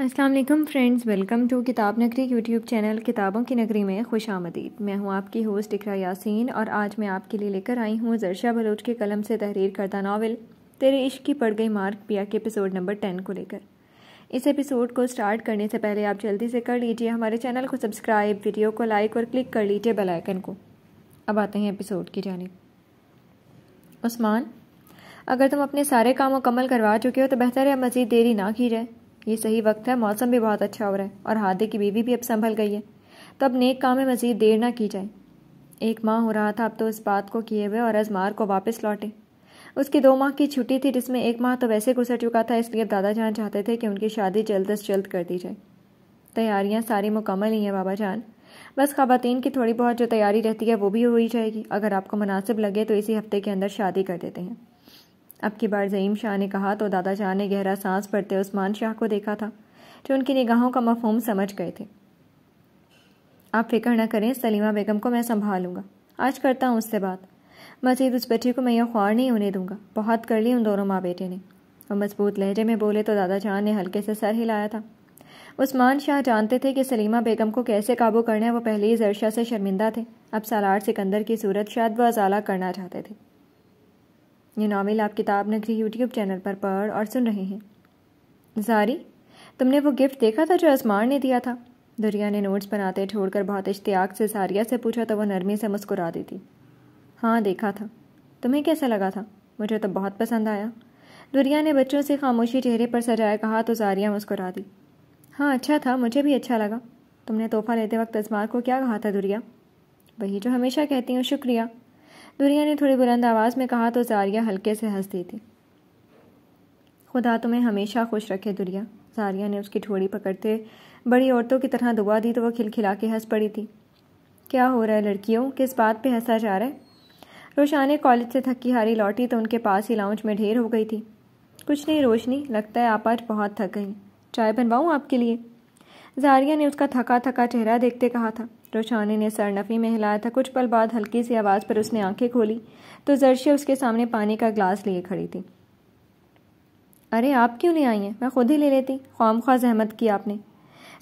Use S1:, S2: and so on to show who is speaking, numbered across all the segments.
S1: अस्सलाम वालेकुम friends welcome to किताब नगरी यूट्यूब चैनल किताबों की नगरी में खुश आमदीद मैं हूं आपकी होस्ट इकरा यासीन और आज मैं आपके लिए लेकर आई हूं जरशा बलोच के कलम से तहरीर करदा नावल तेरे इश्क की पड़ गई मार्क पिया के एपिसोड नंबर टेन को लेकर इस एपिसोड को स्टार्ट करने से पहले आप जल्दी से कर लीजिए हमारे चैनल को सब्सक्राइब वीडियो को लाइक और क्लिक कर लीजिए बेलाइकन को अब आते हैं एपिसोड की जानब उस्मान अगर तुम अपने सारे काम मुकम्मल करवा चुके हो तो बेहतर है मज़ीद देरी ना की जाए ये सही वक्त है मौसम भी बहुत अच्छा हो रहा है और हादे की बीवी भी अब संभल गई है तो अब नेक काम में मज़ीद देर ना की जाए एक माह हो रहा था अब तो इस बात को किए हुए और अजमार को वापस लौटे उसकी दो माह की छुट्टी थी जिसमें एक माह तो वैसे गुजर चुका था इसलिए दादा जान चाहते थे कि उनकी शादी जल्द अज जल्द कर दी जाए तैयारियां सारी मुकम्मल ही हैं बाबा जान बस खातन की थोड़ी बहुत जो तैयारी रहती है वो भी हो ही जाएगी अगर आपको मुनासिब लगे तो इसी हफ्ते के अंदर शादी कर देते हैं अब की बार जईम शाह ने कहा तो दादा शाह ने गहरा सांस पड़ते उस्मान शाह को देखा था जो उनकी निगाहों का मफहम समझ गए थे आप फिक्र न करें सलीमा बेगम को मैं संभालूंगा आज करता हूँ उससे बात मजीद उस बच्ची को मैं यह ख्वार नहीं होने दूंगा बहुत कर ली उन दोनों माँ बेटे ने और मजबूत लहजे में बोले तो दादा जहान ने हल्के से सर हिलाया था उस्मान शाह जानते थे कि सलीमा बेगम को कैसे काबू करना है वो पहले ही जरशा से शर्मिंदा थे अब सालार सिकंदर की सूरत शायद वह अजाला करना चाहते थे ये नावल आप किताब नगरी यूट्यूब चैनल पर पढ़ और सुन रहे हैं जारी तुमने वो गिफ्ट देखा था जो असमान ने दिया था दुरिया ने नोट्स बनाते छोड़कर बहुत इश्तियाक से सारिया से पूछा तो वो नरमी से मुस्कुरा दी थी हाँ देखा था तुम्हें कैसा लगा था मुझे तो बहुत पसंद आया दुरिया ने बच्चों से खामोशी चेहरे पर सजाया कहा तो सारिया मुस्कुरा दी हाँ अच्छा था मुझे भी अच्छा लगा तुमने तोहफा लेते वक्त अजमार को क्या कहा था दुरिया वही जो हमेशा कहती हूँ शुक्रिया दुनिया ने थोड़ी बुलंद आवाज़ में कहा तो जारिया हल्के से हंस दी थी खुदा तुम्हें हमेशा खुश रखे दुनिया जारिया ने उसकी ठोड़ी पकड़ते बड़ी औरतों की तरह दुआ दी तो वह खिलखिला के हंस पड़ी थी क्या हो रहा है लड़कियों किस बात पे हंसा जा रहा है रोशाने कॉलेज से थकी हारी लौटी तो उनके पास ही लाउंज में ढेर हो गई थी कुछ नहीं रोशनी लगता है आप आज बहुत थक गई चाय बनवाऊँ आपके लिए जारिया ने उसका थका थका चेहरा देखते कहा था रोशानी ने सरनफी में हिलाया था कुछ पल बाद हल्की सी आवाज़ पर उसने आंखें खोली तो जरशिया उसके सामने पानी का ग्लास लिए खड़ी थी अरे आप क्यों ले आई हैं मैं खुद ही ले लेती खाम खा जहमत की आपने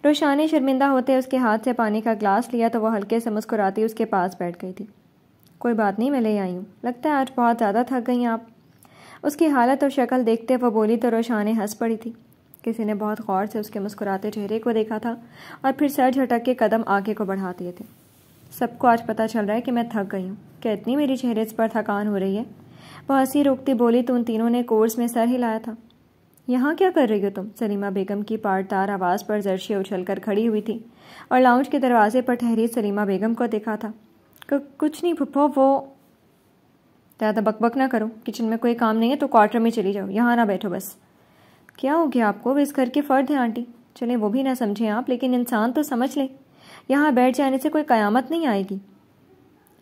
S1: रोशानी शर्मिंदा होते उसके हाथ से पानी का ग्लास लिया तो वह हल्के से मुस्कुराती उसके पास बैठ गई थी कोई बात नहीं मैं ले आई हूँ लगता है आज बहुत ज़्यादा थक गई आप उसकी हालत और शक्ल देखते वह बोली तो रोशानी हंस पड़ी थी किसी ने बहुत गौर से उसके मुस्कुराते चेहरे को देखा था और फिर सर झटक के कदम आगे को बढ़ा दिए थे सबको आज पता चल रहा है कि मैं थक गई हूँ क्या इतनी मेरी चेहरे पर थकान हो रही है वह हंसी रोकती बोली तो उन तीनों ने कोर्स में सर हिलाया था यहाँ क्या कर रही हो तुम सलीमा बेगम की पारदार आवाज़ पर जर्शी उछल कर खड़ी हुई थी और लाउंज के दरवाजे पर ठहरी सलीमा बेगम को देखा था कुछ नहीं भुप्पो वो ज़्यादा बकबक ना करो किचन में कोई काम नहीं है तो क्वार्टर में चली जाओ यहाँ ना बैठो बस क्या हो गया आपको वे इस घर के फ़र्द हैं आंटी चले वो भी ना समझें आप लेकिन इंसान तो समझ लें यहाँ बैठ जाने से कोई कयामत नहीं आएगी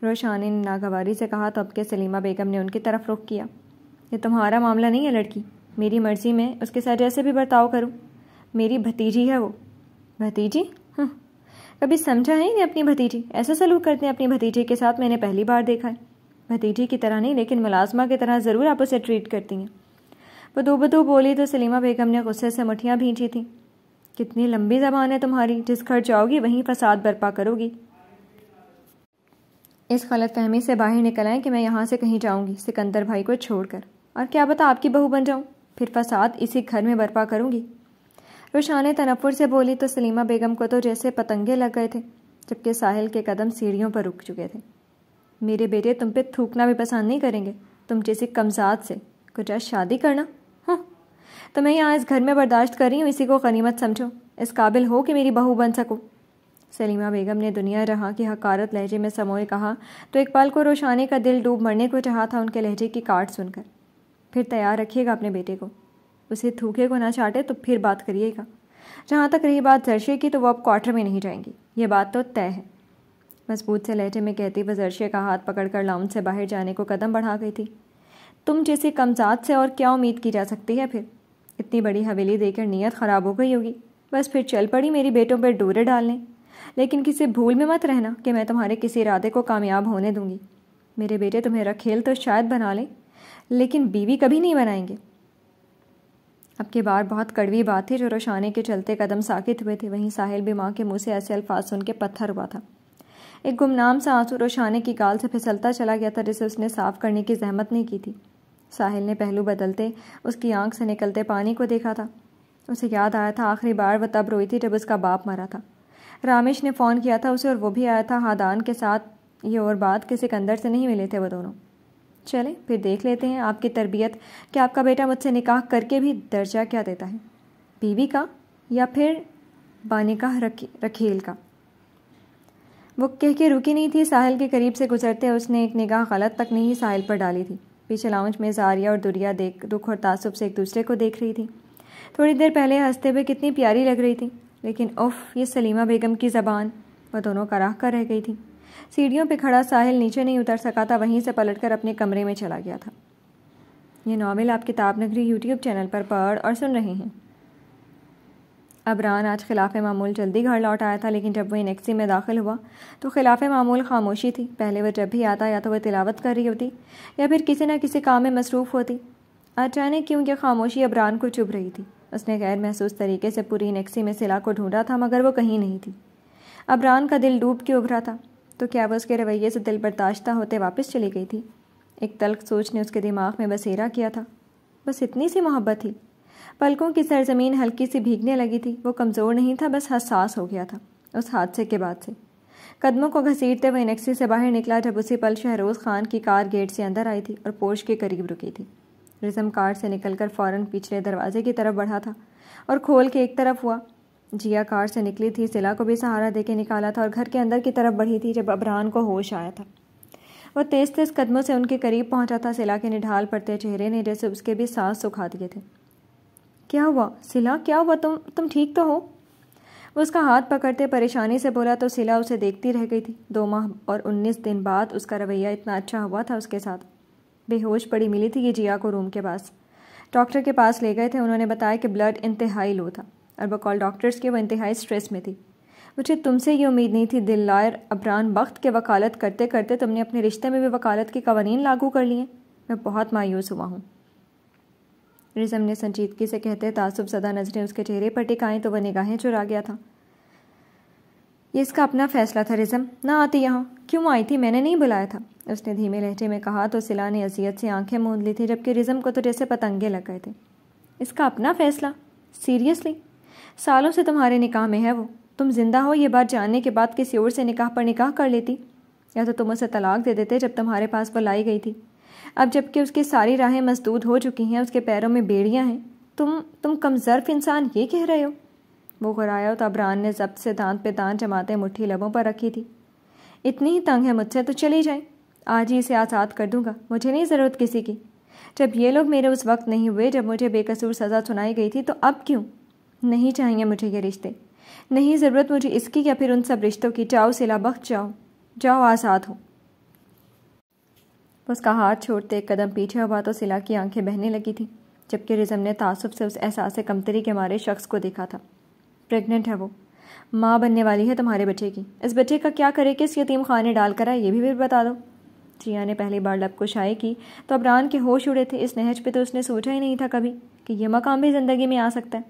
S1: रोशान ने नागवारी से कहा तब के सलीमा बेगम ने उनकी तरफ रुख किया ये तुम्हारा मामला नहीं है लड़की मेरी मर्ज़ी में उसके साथ जैसे भी बर्ताव करूँ मेरी भतीजी है वो भतीजी हम्म। कभी समझा है नहीं अपनी भतीजी ऐसा सलूक करते हैं अपनी भतीजी के साथ मैंने पहली बार देखा है भतीजी की तरह नहीं लेकिन मुलाजमा की तरह ज़रूर आप उसे ट्रीट करती हैं बदू बदू बोली तो सलीमा बेगम ने गुस्से से मुठियाँ भींची थी कितनी लंबी जबान है तुम्हारी जिस घर जाओगी वहीं फसाद बर्पा करोगी इस गलत फहमी से बाहर निकल आए कि मैं यहाँ से कहीं जाऊँगी सिकंदर भाई को छोड़कर और क्या पता आपकी बहू बन जाऊँ फिर फसाद इसी घर में बर्पा करूँगी रुशान तनपुर से बोली तो सलीमा बेगम को तो जैसे पतंगे लग गए थे जबकि साहिल के कदम सीढ़ियों पर रुक चुके थे मेरे बेटे तुम पे थूकना भी पसंद नहीं करेंगे तुम जैसी कमजात से कुछ शादी करना तो मैं यहाँ इस घर में बर्दाश्त कर रही हूँ इसी को गनीमत समझो इस काबिल हो कि मेरी बहू बन सको सलीमा बेगम ने दुनिया रहा की हकारत लहजे में समोए कहा तो इकबाल को रोशाने का दिल डूब मरने को चाहा था उनके लहजे की काट सुनकर फिर तैयार रखिएगा अपने बेटे को उसे थूके को ना चाटे तो फिर बात करिएगा जहाँ तक रही बात जर्शे की तो वो अब क्वार्टर में नहीं जाएंगी ये बात तो तय है मजबूत से लहजे में कहती वह जर्शे का हाथ पकड़कर लाउन से बाहर जाने को कदम बढ़ा गई थी तुम जैसी कमजात से और क्या उम्मीद की जा सकती है फिर इतनी बड़ी हवेली देकर नीयत ख़राब हो गई होगी बस फिर चल पड़ी मेरी बेटों पर डोरे डालने लेकिन किसी भूल में मत रहना कि मैं तुम्हारे किसी इरादे को कामयाब होने दूंगी मेरे बेटे तुम्हें रखेल तो शायद बना लें लेकिन बीवी कभी नहीं बनाएंगे अब के बार बहुत कड़वी बात थी जो रोशाने के चलते कदम साकित हुए थे वहीं साहिल भी माँ के मुंह से ऐसे अल्फाज सुन के पत्थर हुआ था एक गुमनाम सा आंसू रोशाने की गाल से फिसलता चला गया था जिसे उसने साफ करने की जहमत नहीं की थी साहिल ने पहलू बदलते उसकी आंख से निकलते पानी को देखा था उसे याद आया था आखिरी बार वह तब रोई थी जब उसका बाप मरा था रामेश ने फ़ोन किया था उसे और वो भी आया था हादान के साथ ये और बात के सिकंदर से नहीं मिले थे वो दोनों चले फिर देख लेते हैं आपकी तरबियत कि आपका बेटा मुझसे निकाह करके भी दर्जा क्या देता है बीवी का या फिर बानिकाह रखी रखील का वो कह के रुकी नहीं थी साहिल के करीब से गुजरते उसने एक निगाह गलत तक नहीं साहिल पर डाली थी पीछे लाउंज में जारिया और दुरिया देख रुख और तासुब से एक दूसरे को देख रही थी थोड़ी देर पहले हंसते हुए कितनी प्यारी लग रही थी लेकिन उफ ये सलीमा बेगम की ज़बान वह दोनों कराह कर रह गई थी सीढ़ियों पर खड़ा साहिल नीचे नहीं उतर सका था वहीं से पलटकर अपने कमरे में चला गया था ये नावल आप किताब नगरी यूट्यूब चैनल पर पढ़ और सुन रहे हैं अबरान आज खिलाफ मामूल जल्दी घर लौट आया था लेकिन जब वह नेक्सी में दाखिल हुआ तो खिलाफ मामूल खामोशी थी पहले वह जब भी आता या तो वह तिलावत कर रही होती या फिर किसी न किसी काम में मसरूफ़ होती अचानक क्यों यह खामोशी अबरान को चुभ रही थी उसने गैर महसूस तरीके से पूरी नेक्सी में सिला को ढूंढा था मगर वो कहीं नहीं थी अबरान का दिल डूब के उभरा था तो क्या वह उसके रवैये से दिल बर्दाश्त होते वापस चली गई थी एक तल्ख सोच ने उसके दिमाग में बसेरा किया था बस इतनी सी मोहब्बत थी पलकों की सरजमीन हल्की सी भीगने लगी थी वो कमज़ोर नहीं था बस हसास हो गया था उस हादसे के बाद से कदमों को घसीटते हुए नेक्सी से बाहर निकला जब उसी पल शहरोज़ खान की कार गेट से अंदर आई थी और पोर्श के करीब रुकी थी रिजम कार से निकलकर फ़ौरन पिछले दरवाजे की तरफ बढ़ा था और खोल के एक तरफ हुआ जिया कार से निकली थी सिला को भी सहारा देके निकाला था और घर के अंदर की तरफ बढ़ी थी जब अबरान को होश आया था वह तेज़ तेज़ कदमों से उनके करीब पहुंचा था सिला के निढाल पड़ते चेहरे ने जैसे उसके भी सांस सुखा दिए थे क्या हुआ सिला क्या हुआ तुम तुम ठीक तो हो वो उसका हाथ पकड़ते परेशानी से बोला तो सिला उसे देखती रह गई थी दो माह और उन्नीस दिन बाद उसका रवैया इतना अच्छा हुआ था उसके साथ बेहोश पड़ी मिली थी ये जिया को रूम के पास डॉक्टर के पास ले गए थे उन्होंने बताया कि ब्लड इंतहाई लो था और बकौल डॉक्टर्स के वो इंतहाई स्ट्रेस में थी मुझे तुमसे ये उम्मीद नहीं थी दिल लायर अबरान वक्त के वकालत करते करते तुमने अपने रिश्ते में भी वकालत के कवानीन लागू कर लिए मैं बहुत मायूस हुआ हूँ रिजम ने संजीदगी से कहते तासुब सदा नजरें उसके चेहरे पर टिकाएं तो वह निगाहें चुरा गया था ये इसका अपना फैसला था रिजम ना आती यहाँ क्यों आई थी मैंने नहीं बुलाया था उसने धीमे लहजे में कहा तो सिला ने अजियत से आंखें मूंद ली थी जबकि रिजम को तो जैसे पतंगे लग गए थे इसका अपना फैसला सीरियसली सालों से तुम्हारे निकाह में है वो तुम जिंदा हो ये बात जानने के बाद किसी और से निकाह पर निकाह कर लेती या तो तुम उसे तलाक दे देते जब तुम्हारे पास वो लाई गई थी अब जबकि उसकी सारी राहें मजदूद हो चुकी हैं उसके पैरों में बेड़ियाँ हैं तुम तुम कमज़र्फ इंसान ये कह रहे हो वो घुराया तो अबरान ने जब्त से दांत पे दांत जमाते मुट्ठी लबों पर रखी थी इतनी ही तंग है मुझसे तो चली जाए आज ही इसे आज़ाद कर दूंगा मुझे नहीं ज़रूरत किसी की जब ये लोग मेरे उस वक्त नहीं हुए जब मुझे बेकसूर सज़ा सुनाई गई थी तो अब क्यों नहीं चाहिए मुझे ये रिश्ते नहीं ज़रूरत मुझे इसकी या फिर उन सब रिश्तों की जाओ सिला बख्त जाओ जाओ आज़ाद हो उसका हाथ छोड़ते कदम पीछे हुआ तो सिला की आंखें बहने लगी थी जबकि रिजम ने तासुब से उस एहसास कमतरी के मारे शख्स को देखा था प्रेग्नेंट है वो माँ बनने वाली है तुम्हारे बच्चे की इस बच्चे का क्या करे किस यतीम खाने डाल कर आए ये भी फिर बता दो जिया ने पहली बार लब को शाये की तो अब रान के होश उड़े थे इस नहज पे तो उसने सोचा ही नहीं था कभी कि यह मकाम भी ज़िंदगी में आ सकता है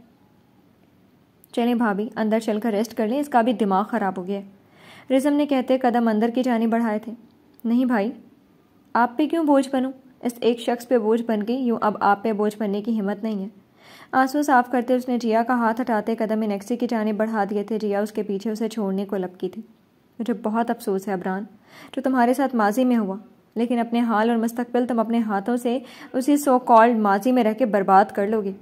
S1: चलें भाभी अंदर चल कर रेस्ट कर लें इसका भी दिमाग ख़राब हो गया रिजम ने कहते कदम अंदर की जानी बढ़ाए थे नहीं भाई आप पे क्यों बोझ बनूं इस एक शख्स पे बोझ बन गई यूं अब आप पे बोझ बनने की हिम्मत नहीं है आंसू साफ करते उसने रिया का हाथ हटाते कदम इनेक्सी की जाने बढ़ा दिए थे रिया उसके पीछे उसे छोड़ने को लपकी थी मुझे बहुत अफसोस है अबरान जो तुम्हारे साथ माजी में हुआ लेकिन अपने हाल और मुस्तकबिल तुम अपने हाथों से उसी सो कॉल्ड माजी में रह के बर्बाद कर लोगे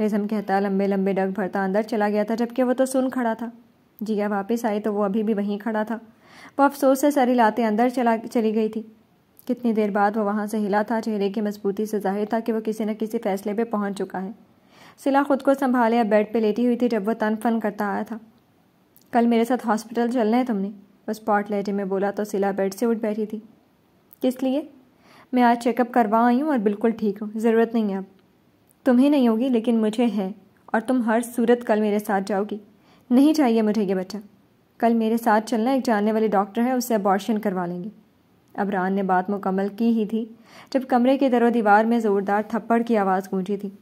S1: रेजम कहता लंबे लंबे डग भरता अंदर चला गया था जबकि वो तो सुन खड़ा था जिया वापस आई तो वो अभी भी वहीं खड़ा था वो अफसोस से सर हिलाते अंदर चला चली गई थी कितनी देर बाद वह वहाँ से हिला था चेहरे की मजबूती से जाहिर था कि वह किसी न किसी फैसले पर पहुँच चुका है सिला खुद को संभाले अब बेड पर लेटी हुई थी जब वह तन फन करता आया था कल मेरे साथ हॉस्पिटल चलना है तुमने वो स्पॉट लेटे में बोला तो सिला बेड से उठ बैठी थी किस लिए मैं आज चेकअप करवा आई हूँ और बिल्कुल ठीक हूँ ज़रूरत नहीं है अब तुम्हें नहीं होगी लेकिन मुझे है और तुम हर सूरत कल मेरे साथ जाओगी नहीं चाहिए मुझे ये बच्चा कल मेरे साथ चलना एक जानने वाले डॉक्टर है उससे अबॉर्शन करवा लेंगे अबरान ने बात मुकम्मल की ही थी जब कमरे के दरों दीवार में ज़ोरदार थप्पड़ की आवाज़ गूंजी थी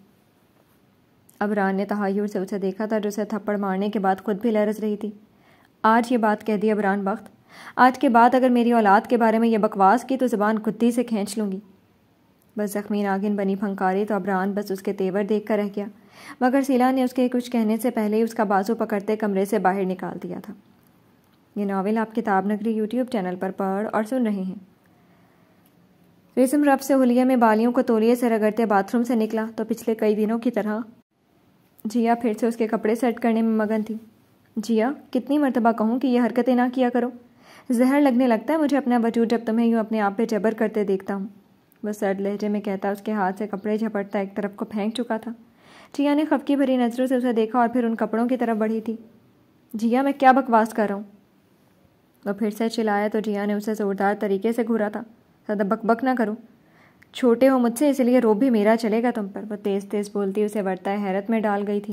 S1: अबरान ने तहायुर से उसे देखा था जो उसे थप्पड़ मारने के बाद खुद भी लरस रही थी आज ये बात कह दी अबरान बख्त आज के बाद अगर मेरी औलाद के बारे में यह बकवास की तो ज़बान खुदी से खींच लूँगी बस जख्मी नागिन बनी फंकारी तो अबरान बस उसके तेवर देख कर रह गया मगर सीला ने उसके कुछ कहने से पहले ही उसका बाजू पकड़ते कमरे से बाहर निकाल दिया था ये नावल आप किताब नगरी यूट्यूब चैनल पर पढ़ और सुन रहे हैं रेशम रब से होलिया में बालियों को तोलिए से रगड़ते बाथरूम से निकला तो पिछले कई दिनों की तरह जिया फिर से उसके कपड़े सेट करने में मगन थी जिया कितनी मरतबा कहूँ कि यह हरकतें ना किया करो जहर लगने लगता है मुझे अपना वजूद जब तुम्हें यूँ अपने आप पर जबर करते देखता हूँ वह सर्द लहजे में कहता उसके हाथ से कपड़े झपटता एक तरफ को फेंक चुका था जिया ने खफकी भरी नज़रों से उसे देखा और फिर उन कपड़ों की तरफ बढ़ी थी जिया मैं क्या बकवास कर रहा हूँ वह फिर से चिल्लाया तो जिया ने उसे ज़ोरदार तरीके से घूरा था ज़्यादा बकबक ना करो छोटे हो मुझसे इसलिए रोब भी मेरा चलेगा तुम पर वह तेज़ तेज़ बोलती उसे वर्ता हैरत में डाल गई थी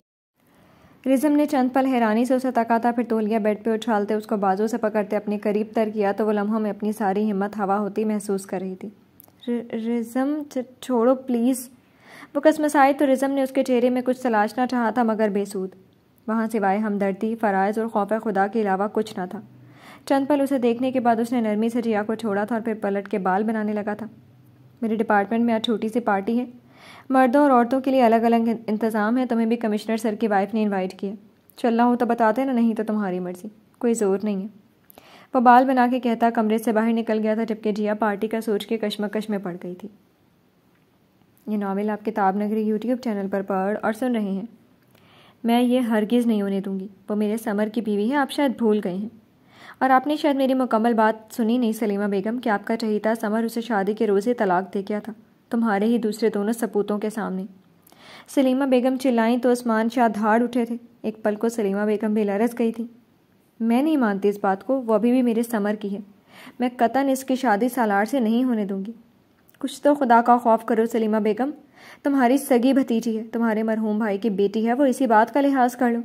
S1: रिजम ने चंद पल हैरानी से उसे तका था फिर तोलिया बेड पे उछालते उसको बाजू से पकड़ते अपने करीब तर किया तो वो लम्हों में अपनी सारी हिम्मत हवा होती महसूस कर रही थी रिजम छोड़ो प्लीज़ वो कसमस आई तो रिजम ने उसके चेहरे में कुछ तलाशना चाहा था मगर बेसूद वहाँ सिवाय हमदर्दी फ़रज़ और खौफ खुदा के अलावा कुछ ना था चंद पल उसे देखने के बाद उसने नरमी से जिया को छोड़ा था और फिर पलट के बाल बनाने लगा था मेरे डिपार्टमेंट में आज छोटी सी पार्टी है मर्दों और औरतों के लिए अलग अलग इंतज़ाम है तुम्हें भी कमिश्नर सर की वाइफ ने इनवाइट किया चलना हो तो बताते ना नहीं तो तुम्हारी मर्ज़ी कोई ज़ोर नहीं है वो बाल बना के कहता कमरे से बाहर निकल गया था जबकि जिया पार्टी का सोच के कश्मकश में पड़ गई थी ये नावल आप किताब नगरी यूट्यूब चैनल पर पढ़ और सुन रहे हैं मैं ये हरगिज़ नहीं होने दूंगी वो मेरे समर की बीवी है आप शायद भूल गए हैं और आपने शायद मेरी मुकम्मल बात सुनी नहीं सलीमा बेगम कि आपका चहीता समर उसे शादी के रोज़ ही तलाक दे गया था तुम्हारे ही दूसरे दोनों सपूतों के सामने सलीमा बेगम चिल्लाई तो उस्मान शाह धाड़ उठे थे एक पल को सलीमा बेगम भी लरस गई थी मैं नहीं मानती इस बात को वो अभी भी मेरे समर की है मैं कतन इसकी शादी सालार से नहीं होने दूंगी कुछ तो खुदा का खौफ करो सलीमा बेगम तुम्हारी सगी भतीजी है तुम्हारे मरहूम भाई की बेटी है वो इसी बात का लिहाज कर लो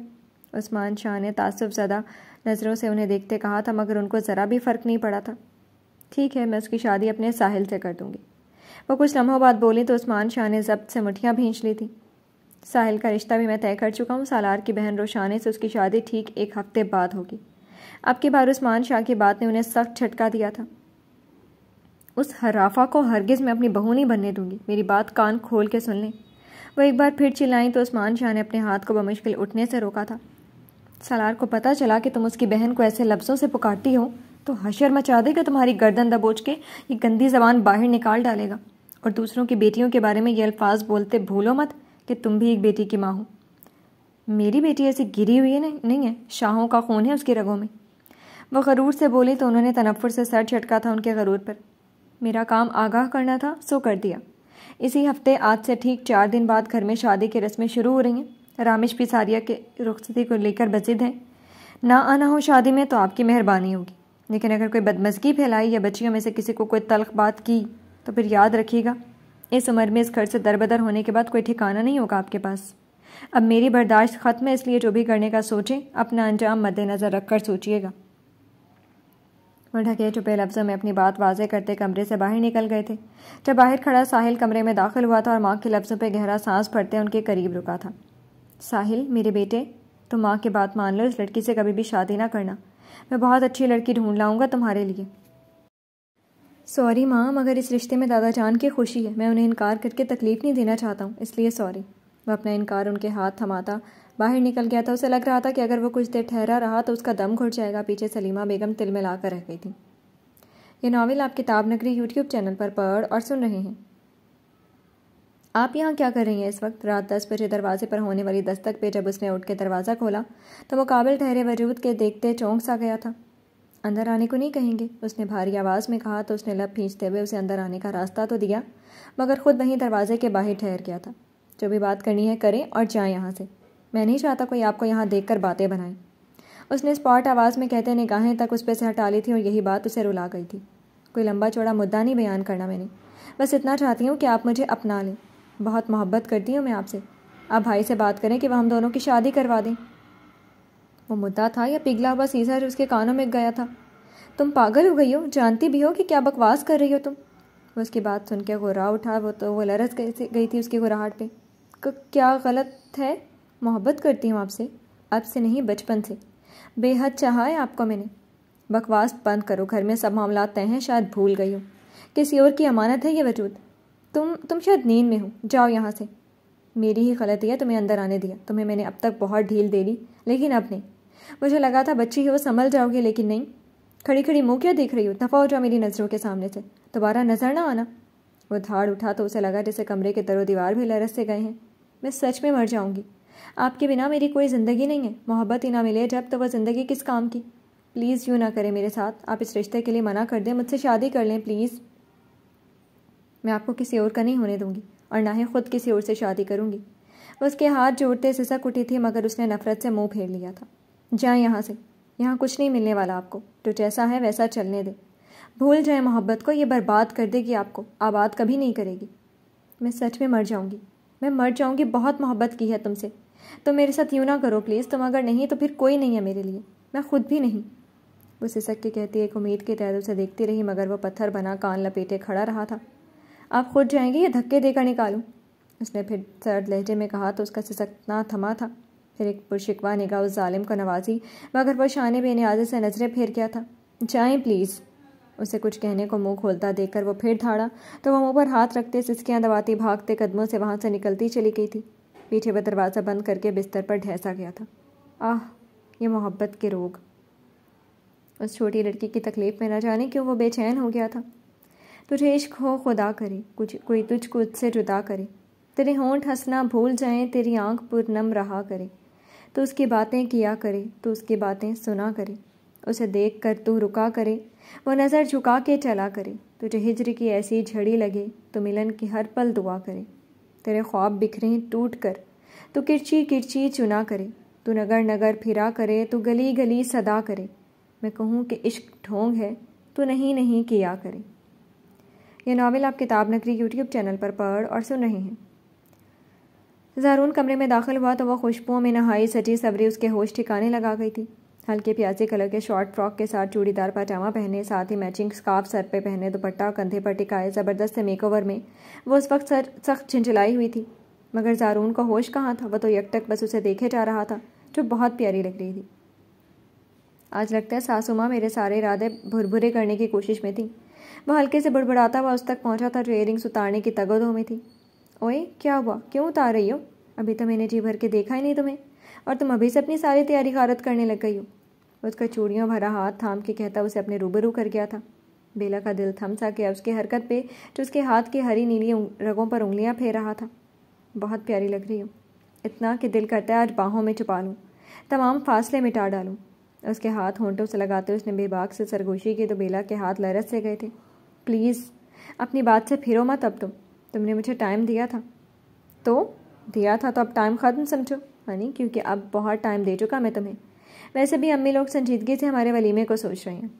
S1: उस्मान शाह ने तासुफ ज़्यादा नज़रों से उन्हें देखते कहा था मगर उनको ज़रा भी फ़र्क नहीं पड़ा था ठीक है मैं उसकी शादी अपने साहिल से कर दूंगी वो कुछ लम्हों बाद बोली तो उस्मान शाह ने जब्त से मुठियाँ भींच ली थी साहिल का रिश्ता भी मैं तय कर चुका हूँ सालार की बहन रोशाने से उसकी शादी ठीक एक हफ्ते बाद होगी अब की बार उस्मान शाह की बात ने उन्हें सख्त झटका दिया था उस हराफा को हरगिज़ मैं अपनी बहू नहीं बनने दूंगी मेरी बात कान खोल के सुन लें वह एक बार फिर चिल्लाई तो उस्मान शाह ने अपने हाथ को बमुश्किल उठने से रोका था सलार को पता चला कि तुम उसकी बहन को ऐसे लफ्ज़ों से पुकारती हो तो हशर मचा देगा तुम्हारी गर्दन दबोच के ये गंदी जबान बाहर निकाल डालेगा और दूसरों की बेटियों के बारे में ये अल्फाज बोलते भूलो मत कि तुम भी एक बेटी की माँ हो मेरी बेटी ऐसी गिरी हुई है नहीं है शाहों का खून है उसकी रगों में वह गरूर से बोली तो उन्होंने तनफ़ुर से सर छटका था उनके गरूर पर मेरा काम आगाह करना था सो कर दिया इसी हफ्ते आज से ठीक चार दिन बाद घर में शादी की रस्में शुरू हो रही हैं रामेश पिसारिया के रुखसती को लेकर बजिद है ना आना हो शादी में तो आपकी मेहरबानी होगी लेकिन अगर कोई बदमजगी फैलाई या बच्चियों में से किसी को कोई तलख बात की तो फिर याद रखिएगा इस उम्र में इस घर से दरबदर होने के बाद कोई ठिकाना नहीं होगा आपके पास अब मेरी बर्दाश्त ख़त्म है इसलिए जो भी करने का सोचें अपना अंजाम मद्देनज़र रख कर सोचिएगा वह ढके छुपे लफ्ज़ों में अपनी बात वाजे करते कमरे से बाहर निकल गए थे जब बाहर खड़ा साहिल कमरे में दाखिल हुआ था और माँ के लफ्ज़ों पर गहरा सांस भरते उनके करीब रुका था साहिल मेरे बेटे तुम तो माँ की बात मान लो इस लड़की से कभी भी शादी ना करना मैं बहुत अच्छी लड़की ढूंढ लाऊंगा तुम्हारे लिए सॉरी माँ मगर इस रिश्ते में दादा जान की खुशी है मैं उन्हें इनकार करके तकलीफ़ नहीं देना चाहता हूँ इसलिए सॉरी वह अपना इनकार उनके हाथ थमाता बाहर निकल गया था उसे लग रहा था कि अगर वो कुछ देर ठहरा रहा तो उसका दम घुट जाएगा पीछे सलीमा बेगम तिल में कर रह गई थी ये नावल आप किताब नगरी यूट्यूब चैनल पर पढ़ और सुन रहे हैं आप यहाँ क्या कर रही हैं इस वक्त रात दस बजे दरवाजे पर होने वाली दस्तक पे जब उसने उठ के दरवाज़ा खोला तो वो काबिल ठहरे वजूद के देखते चौंक सा गया था अंदर आने को नहीं कहेंगे उसने भारी आवाज़ में कहा तो उसने लब खींचते हुए उसे अंदर आने का रास्ता तो दिया मगर खुद वहीं दरवाजे के बाहर ठहर गया था जो भी बात करनी है करें और जाएं यहाँ से मैं नहीं चाहता कोई आपको यहाँ देख कर बातें बनाए उसने स्पॉट आवाज़ में कहते निगाहें तक उस पर से हटा ली थी और यही बात उसे रुला गई थी कोई लंबा चौड़ा मुद्दा नहीं बयान करना मैंने बस इतना चाहती हूँ कि आप मुझे अपना लें बहुत मोहब्बत करती हूँ मैं आपसे आप भाई से बात करें कि वह हम दोनों की शादी करवा दें वो मुद्दा था या पिघला हुआ सीजर उसके कानों में गया था तुम पागल हो गई हो जानती भी हो कि क्या बकवास कर रही हो तुम वो उसकी बात सुन के गुरा उठा वो तो वो लरस गई गई थी उसकी गुराहट पे क्या गलत है मोहब्बत करती हूँ आपसे अब से नहीं बचपन से बेहद चाह है आपको मैंने बकवास बंद करो घर में सब मामला तय हैं शायद भूल गई हो किसी और की अमानत है ये वजूद तुम तुम शायद नींद में हो जाओ यहाँ से मेरी ही गलती है तुम्हें अंदर आने दिया तुम्हें मैंने अब तक बहुत ढील दे दी लेकिन अब नहीं मुझे लगा था बच्ची हो संभल जाओगे लेकिन नहीं खड़ी खड़ी मुँह क्या देख रही हो दफा हो जाओ मेरी नज़रों के सामने से दोबारा नज़र ना आना वो धाड़ उठा तो उसे लगा जैसे कमरे के दरों दीवार भी लरस से गए हैं मैं सच में मर जाऊंगी आपके बिना मेरी कोई ज़िंदगी नहीं है मोहब्बत ही ना मिले जब तो वह ज़िंदगी किस काम की प्लीज़ यूँ ना करें मेरे साथ आप इस रिश्ते के लिए मना कर दें मुझसे शादी कर लें प्लीज़ मैं आपको किसी और का नहीं होने दूंगी और ना ही खुद किसी और से शादी करूंगी उसके हाथ जोड़ते सिसक उठी थी मगर उसने नफरत से मुंह फेर लिया था जाए यहाँ से यहाँ कुछ नहीं मिलने वाला आपको तो जैसा है वैसा चलने दे भूल जाए मोहब्बत को ये बर्बाद कर देगी आपको आबाद कभी नहीं करेगी मैं सच में मर जाऊंगी मैं मर जाऊंगी बहुत मोहब्बत की है तुमसे तो मेरे साथ यूँ ना करो प्लीज़ तुम अगर नहीं तो फिर कोई नहीं है मेरे लिए मैं खुद भी नहीं वो सिसक के कहती एक उम्मीद के तहत उसे देखती रही मगर वह पत्थर बना कान लपेटे खड़ा रहा था आप खुद जाएंगे या धक्के देकर निकालूं उसने फिर सर्द लहजे में कहा तो उसका सिसकना थमा था फिर एक पुरशिकवा निगाह उस जालिम को नवाजी मगर वह शान बेनियाजे से नज़रें फेर गया था जाएँ प्लीज़ उसे कुछ कहने को मुंह खोलता देखकर वो फिर धाड़ा तो वह मुंह पर हाथ रखते सिसकियाँ दबाती भागते कदमों से वहाँ से निकलती चली गई थी पीछे वह दरवाज़ा बंद करके बिस्तर पर ढहसा गया था आह ये मोहब्बत के रोग उस छोटी लड़की की तकलीफ़ में न जाने क्यों वो बेचैन हो गया था तुझे इश्क हो खुदा करे कुछ कोई तुझको उससे जुदा करे तेरे होंठ हंसना भूल जाएं तेरी आंख पुरनम रहा करे तो उसकी बातें किया करे तो उसकी बातें सुना करे उसे देख कर तू रुका करे वो नज़र झुका के चला करे तुझे हिजर की ऐसी झड़ी लगे तो मिलन की हर पल दुआ करे तेरे ख्वाब बिखरे टूट कर तो किरची किरची चुना करे तू नगर नगर फिरा करे तो गली गली सदा करे मैं कहूँ कि इश्क ढोंग है तो नहीं नहीं किया करे यह नावल आप किताब नगरी यूट्यूब चैनल पर पढ़ और सुन रहे हैं जारून कमरे में दाखिल हुआ तो वह खुशबुओं में नहाई सजी सबरी उसके होश ठिकाने लगा गई थी हल्के प्याजे कलर के शॉर्ट फ्रॉक के साथ चूड़ीदार पाजामा पहने साथ ही मैचिंग स्काफ सर पे पहने दुपट्टा कंधे पर टिकाए ज़बरदस्त मेकओवर में वो उस वक्त सर सख्त झिंझलाई हुई थी मगर जारून का होश कहाँ था वह तो यकटक बस उसे देखे जा रहा था जो बहुत प्यारी लग रही थी आज लगता है सासुमा मेरे सारे इरादे भुरभुरे करने की कोशिश में थी वह हल्के से बड़बड़ाता हुआ उस तक पहुंचा था जो एयरिंग्स उतारने की तगदों में थी ओए क्या हुआ क्यों उतार रही हो अभी तो मैंने जी भर के देखा ही नहीं तुम्हें और तुम अभी से अपनी सारी तैयारी खारत करने लग गई हो उसका चूड़ियों भरा हाथ थाम के कहता उसे अपने रूबरू कर गया था बेला का दिल थम सा गया उसकी हरकत पे जो उसके हाथ की हरी नीली रगों पर उंगलियां फेर रहा था बहुत प्यारी लग रही हो इतना कि दिल करता है आज बाहों में छुपा लूँ तमाम फासले मिटा डालूँ उसके हाथ होंठों से लगाते उसने बेबाक से सरगोशी की तो बेला के हाथ लरस से गए थे प्लीज़ अपनी बात से फिरो मत अब तुम तुमने मुझे टाइम दिया था तो दिया था तो अब टाइम ख़त्म समझो हनी क्योंकि अब बहुत टाइम दे चुका मैं तुम्हें वैसे भी अम्मी लोग संजीदगी से हमारे वलीमे को सोच रहे हैं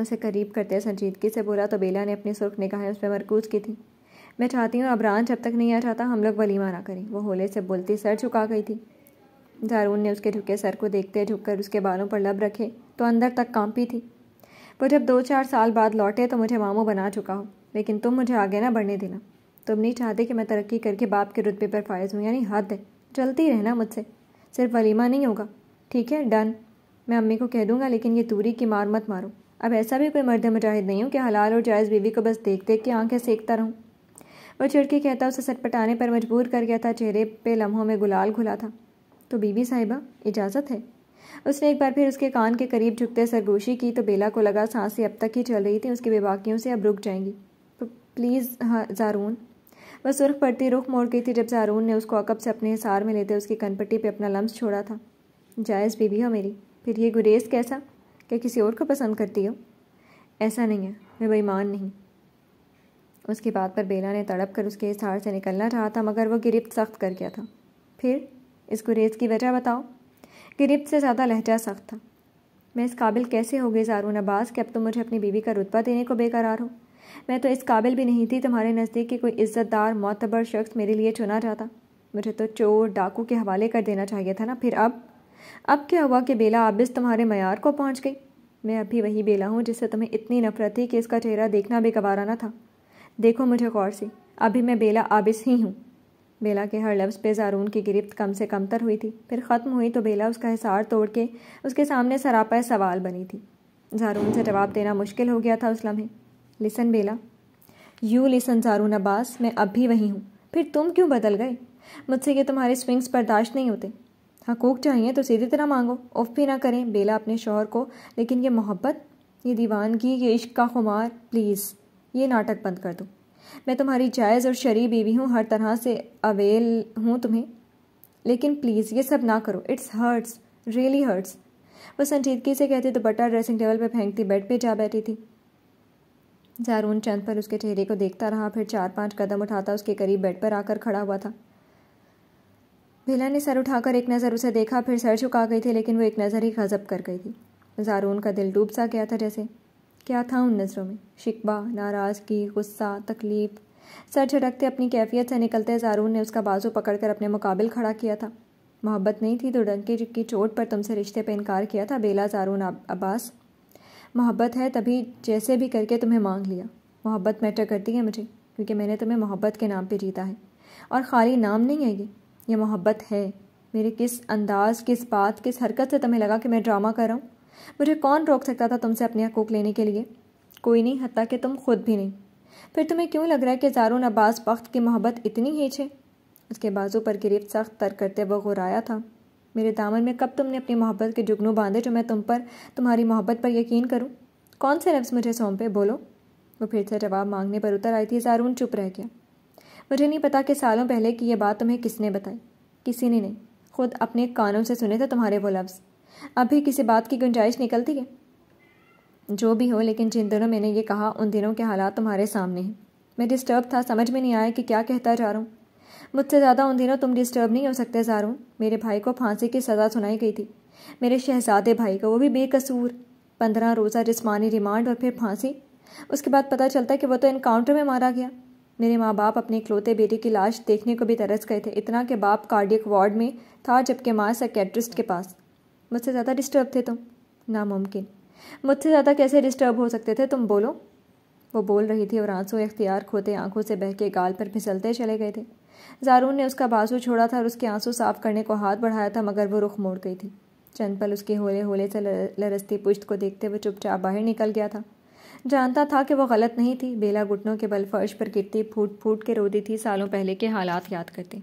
S1: उसे करीब करते संजीदगी से बोला तो बेला ने अपनी सुर्ख निगाहें उस पर मरकूज की थी मैं चाहती हूँ अबरान जब तक नहीं आ जाता हम लोग वलीमा ना करें वो होले से बोलती सर झुका गई थी दारून ने उसके झुके सर को देखते झुककर उसके बालों पर लब रखे तो अंदर तक कांपी थी वो जब दो चार साल बाद लौटे तो मुझे मामू बना चुका हो लेकिन तुम मुझे आगे ना बढ़ने देना तुम नहीं चाहते कि मैं तरक्की करके बाप के रुतबे पर फायज हूँ यानी हद है चलती रहना मुझसे सिर्फ वलीमा नहीं होगा ठीक है डन मैं अम्मी को कह दूंगा लेकिन ये तूरी की मार मत मारो अब ऐसा भी कोई मर्द मुजाहिद नहीं हूँ कि हलाल और जायज़ बीवी को बस देख देख के आंखें सेकता रहूँ वह चिड़के कहता उसे सटपटाने पर मजबूर कर गया था चेहरे पे लम्हों में गुलाल घुला था तो बीवी साहिबा इजाज़त है उसने एक बार फिर उसके कान के करीब झुकते सरगोशी की तो बेला को लगा सांसें अब तक ही चल रही थी उसकी बेबाकियों से अब रुक जाएंगी तो प्लीज़ हाँ ज़ारून वह सुर्ख पड़ती रुख मोड़ गई थी जब ज़ारून ने उसको अकब से अपने हिसार में लेते उसकी कनपट्टी पे अपना लम्स छोड़ा था जायज़ बीबी हो मेरी फिर ये गुरेज कैसा क्या किसी और को पसंद करती हो ऐसा नहीं है मैं बेईमान नहीं उसकी बात पर बेला ने तड़प कर उसके हिसार से निकलना चाहा था मगर वह गिरफ्त सख्त कर गया था फिर इस गुरेज की वजह बताओ गिरफ्त से ज़्यादा लहजा सख्त था मैं इस काबिल कैसे हो गई ज़ारून अब्बास कि अब तो मुझे अपनी बीवी का रुतबा देने को बेकरार हो मैं तो इस काबिल भी नहीं थी तुम्हारे नज़दीक के कोई इज़्ज़तदार मोतबर शख्स मेरे लिए चुना जाता मुझे तो चोर डाकू के हवाले कर देना चाहिए था ना फिर अब अब क्या हुआ कि बेला आबिस तुम्हारे मैार को पहुँच गई मैं अभी वही बेला हूँ जिससे तुम्हें इतनी नफरत थी कि इसका चेहरा देखना बेकवारा ना था देखो मुझे गौर से अभी मैं बेला आबिस ही हूँ बेला के हर लफ्ज़ पे जारून की गिरफ्त कम से कमतर हुई थी फिर ख़त्म हुई तो बेला उसका हिसार तोड़ के उसके सामने सरापा सवाल बनी थी जारून से जवाब देना मुश्किल हो गया था उस लम्हे listen Bela you listen Zaroon Abbas मैं अब भी वहीं हूँ फिर तुम क्यों बदल गए मुझसे ये तुम्हारे स्विंग्स बर्दाश्त नहीं होते हकूक हाँ, चाहिए तो सीधी तरह मांगो उफ भी ना करें बेला अपने शोहर को लेकिन ये मोहब्बत ये दीवानगी ये इश्क का खुमार प्लीज़ ये नाटक बंद कर दो मैं तुम्हारी जायज़ और शरी बीवी हूँ हर तरह से अवेल हूँ तुम्हें लेकिन प्लीज़ ये सब ना करो इट्स हर्ट्स रियली हर्ट्स वह संजीदगी से कहती तो बटा ड्रेसिंग टेबल पर फेंकती बेड पर जा बैठी थी जारून चंद पर उसके चेहरे को देखता रहा फिर चार पांच कदम उठाता उसके करीब बेड पर आकर खड़ा हुआ था भेला ने सर उठाकर एक नज़र उसे देखा फिर सर झुका गई थी लेकिन वो एक नज़र ही गजब कर गई थी जारून का दिल डूब सा गया था जैसे क्या था उन नज़रों में शिकबा नाराज़गी गुस्सा तकलीफ सर झटकते अपनी कैफियत से निकलते ज़ारून ने उसका बाजू पकड़कर अपने मुकाबिल खड़ा किया था मोहब्बत नहीं थी तो डंके की चोट पर तुमसे रिश्ते पर इनकार किया था बेला ज़ारून अब्बास मोहब्बत है तभी जैसे भी करके तुम्हें मांग लिया मोहब्बत मैटर करती है मुझे क्योंकि मैंने तुम्हें मोहब्बत के नाम पर जीता है और ख़ाली नाम नहीं है ये ये मोहब्बत है मेरे किस अंदाज़ किस बात किस हरकत से तुम्हें लगा कि मैं ड्रामा कर रहा हूँ मुझे कौन रोक सकता था तुमसे अपने हकूक लेने के लिए कोई नहीं हती कि तुम खुद भी नहीं फिर तुम्हें क्यों लग रहा है कि जारून अब्बास वक्त की मोहब्बत इतनी हीच है उसके बाजू पर गिरफ्त सख्त तर करते वह गुराया था मेरे दामन में कब तुमने अपनी मोहब्बत के जुगनू बांधे जो मैं तुम पर तुम्हारी मोहब्बत पर यकीन करूं कौन से लफ्ज़ मुझे सौंपे बोलो वो फिर से जवाब मांगने पर उतर आई थी जारून चुप रह गया मुझे नहीं पता कि सालों पहले की यह बात तुम्हें किसने बताई किसी ने नहीं खुद अपने कानों से सुने थे तुम्हारे वो लफ्ज़ अभी किसी बात की गुंजाइश निकलती है जो भी हो लेकिन जिन दिनों मैंने ये कहा उन दिनों के हालात तुम्हारे सामने हैं मैं डिस्टर्ब था समझ में नहीं आया कि क्या कहता जा रहा हूँ मुझसे ज़्यादा उन दिनों तुम डिस्टर्ब नहीं हो सकते ज़ारू मेरे भाई को फांसी की सज़ा सुनाई गई थी मेरे शहजादे भाई को वो भी बेकसूर पंद्रह रोज़ा जिसमानी रिमांड और फिर फांसी उसके बाद पता चलता कि वो तो इनकाउंटर में मारा गया मेरे माँ बाप अपने इकलौते बेटे की लाश देखने को भी तरस गए थे इतना कि बाप कार्डियक वार्ड में था जबकि माँ सकेट्रिस्ट के पास मुझसे ज़्यादा डिस्टर्ब थे तुम नामुमकिन मुझसे ज़्यादा कैसे डिस्टर्ब हो सकते थे तुम बोलो वो बोल रही थी और आंसू इख्तियार खोते आंखों से बह के गाल पर फिसलते चले गए थे जारून ने उसका बाजू छोड़ा था और उसके आंसू साफ करने को हाथ बढ़ाया था मगर वो रुख मोड़ गई थी चंद पल उसके होले होले से लरस्ती पुश्त को देखते हुए चुपचाप बाहर निकल गया था जानता था कि वो गलत नहीं थी बेला घुटनों के बल फर्श पर गिरती फूट फूट के रोती थी सालों पहले के हालात याद करते